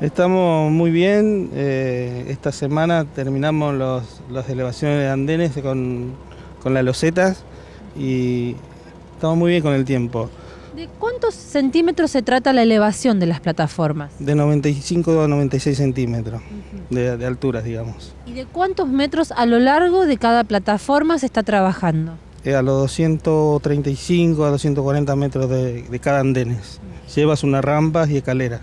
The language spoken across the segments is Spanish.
Estamos muy bien. Eh, esta semana terminamos las elevaciones de andenes con, con las losetas y estamos muy bien con el tiempo. ¿De cuántos centímetros se trata la elevación de las plataformas? De 95 a 96 centímetros de, alturas, digamos. ¿Y de cuántos metros a lo largo de cada plataforma se está trabajando? Eh, a los 235 a 240 metros de, de cada andenes. Llevas unas rampas y escaleras.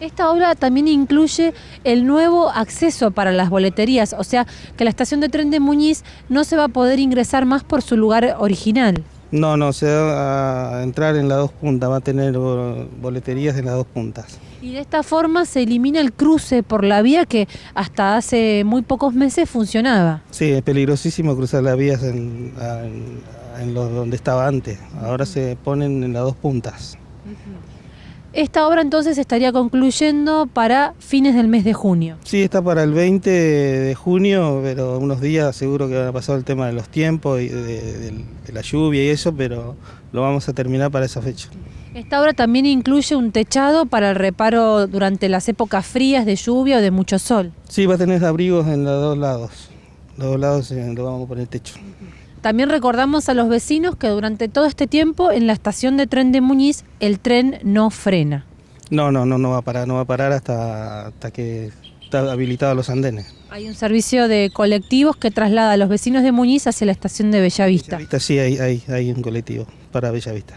Esta obra también incluye el nuevo acceso para las boleterías, o sea que la estación de tren de Muñiz no se va a poder ingresar más por su lugar original. No, no, se va a entrar en las dos puntas, va a tener boleterías en las dos puntas. Y de esta forma se elimina el cruce por la vía que hasta hace muy pocos meses funcionaba. Sí, es peligrosísimo cruzar las vías en, donde estaba antes. Ahora se ponen en las dos puntas. Esta obra entonces estaría concluyendo para fines del mes de junio. Sí, está para el 20 de junio, pero unos días seguro que van a pasar el tema de los tiempos y de, la lluvia y eso, pero lo vamos a terminar para esa fecha. Esta obra también incluye un techado para el reparo durante las épocas frías de lluvia o de mucho sol. Sí, va a tener abrigos en los dos lados. Los dos lados eh, lo vamos a poner techo. También recordamos a los vecinos que durante todo este tiempo en la estación de tren de Muñiz el tren no frena. No, no, no, no va a parar, no va a parar hasta, hasta que está habilitado los andenes. Hay un servicio de colectivos que traslada a los vecinos de Muñiz hacia la estación de Bellavista. Bellavista sí, hay, hay, hay un colectivo para Bellavista.